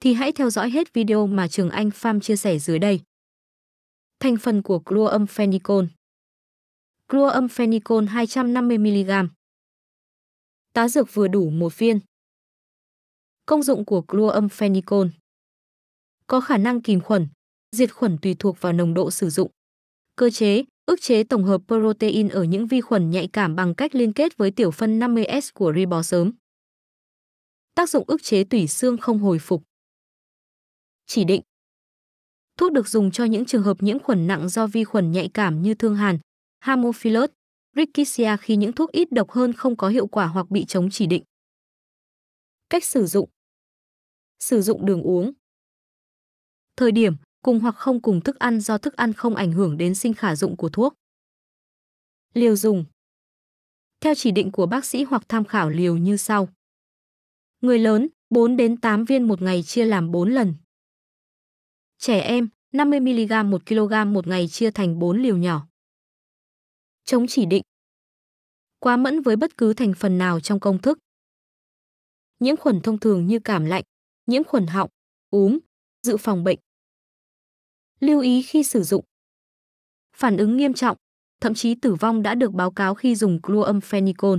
thì hãy theo dõi hết video mà Trường Anh Pham chia sẻ dưới đây. Thành phần của cloam phenicol Cloam phenicol 250mg Tá dược vừa đủ một viên Công dụng của cloam phenicol Có khả năng kìm khuẩn, diệt khuẩn tùy thuộc vào nồng độ sử dụng. Cơ chế, ức chế tổng hợp protein ở những vi khuẩn nhạy cảm bằng cách liên kết với tiểu phân 50S của ribosome. Tác dụng ức chế tủy xương không hồi phục chỉ định. Thuốc được dùng cho những trường hợp nhiễm khuẩn nặng do vi khuẩn nhạy cảm như thương hàn, Haemophilus, Rickettsia khi những thuốc ít độc hơn không có hiệu quả hoặc bị chống chỉ định. Cách sử dụng Sử dụng đường uống Thời điểm, cùng hoặc không cùng thức ăn do thức ăn không ảnh hưởng đến sinh khả dụng của thuốc. Liều dùng Theo chỉ định của bác sĩ hoặc tham khảo liều như sau. Người lớn, 4 đến 8 viên một ngày chia làm 4 lần. Trẻ em 50mg 1 kg một ngày chia thành 4 liều nhỏ. Chống chỉ định. Quá mẫn với bất cứ thành phần nào trong công thức. Nhiễm khuẩn thông thường như cảm lạnh, nhiễm khuẩn họng, úm, dự phòng bệnh. Lưu ý khi sử dụng. Phản ứng nghiêm trọng, thậm chí tử vong đã được báo cáo khi dùng chloamphenicol.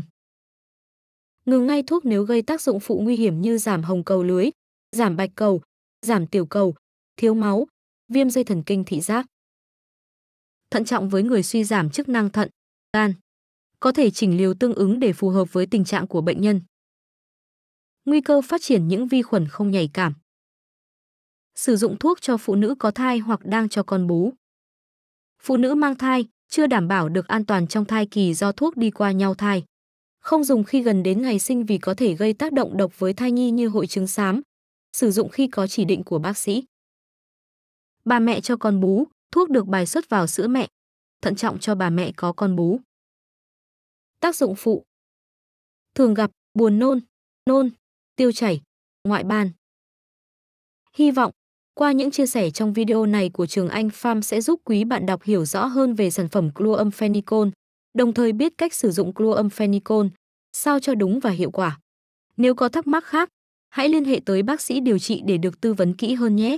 Ngừng ngay thuốc nếu gây tác dụng phụ nguy hiểm như giảm hồng cầu lưới, giảm bạch cầu, giảm tiểu cầu, thiếu máu, viêm dây thần kinh thị giác. Thận trọng với người suy giảm chức năng thận, gan. Có thể chỉnh liều tương ứng để phù hợp với tình trạng của bệnh nhân. Nguy cơ phát triển những vi khuẩn không nhạy cảm. Sử dụng thuốc cho phụ nữ có thai hoặc đang cho con bú. Phụ nữ mang thai chưa đảm bảo được an toàn trong thai kỳ do thuốc đi qua nhau thai. Không dùng khi gần đến ngày sinh vì có thể gây tác động độc với thai nhi như hội chứng xám. Sử dụng khi có chỉ định của bác sĩ. Bà mẹ cho con bú, thuốc được bài xuất vào sữa mẹ. Thận trọng cho bà mẹ có con bú. Tác dụng phụ Thường gặp buồn nôn, nôn, tiêu chảy, ngoại ban. Hy vọng, qua những chia sẻ trong video này của Trường Anh Farm sẽ giúp quý bạn đọc hiểu rõ hơn về sản phẩm Cloamphenicol, đồng thời biết cách sử dụng Cloamphenicol, sao cho đúng và hiệu quả. Nếu có thắc mắc khác, hãy liên hệ tới bác sĩ điều trị để được tư vấn kỹ hơn nhé.